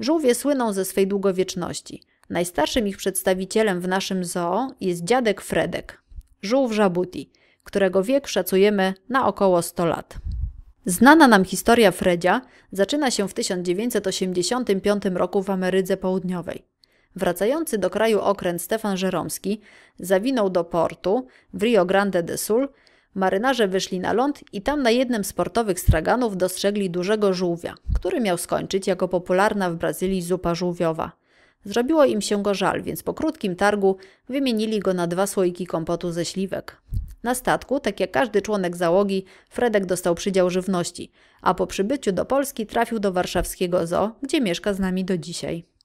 Żółwie słyną ze swej długowieczności. Najstarszym ich przedstawicielem w naszym zoo jest dziadek Fredek, żółw żabuti, którego wiek szacujemy na około 100 lat. Znana nam historia Fredzia zaczyna się w 1985 roku w Ameryce Południowej. Wracający do kraju okręt Stefan Żeromski zawinął do portu w Rio Grande do Sul Marynarze wyszli na ląd i tam na jednym z portowych straganów dostrzegli dużego żółwia, który miał skończyć jako popularna w Brazylii zupa żółwiowa. Zrobiło im się go żal, więc po krótkim targu wymienili go na dwa słoiki kompotu ze śliwek. Na statku, tak jak każdy członek załogi, Fredek dostał przydział żywności, a po przybyciu do Polski trafił do warszawskiego zoo, gdzie mieszka z nami do dzisiaj.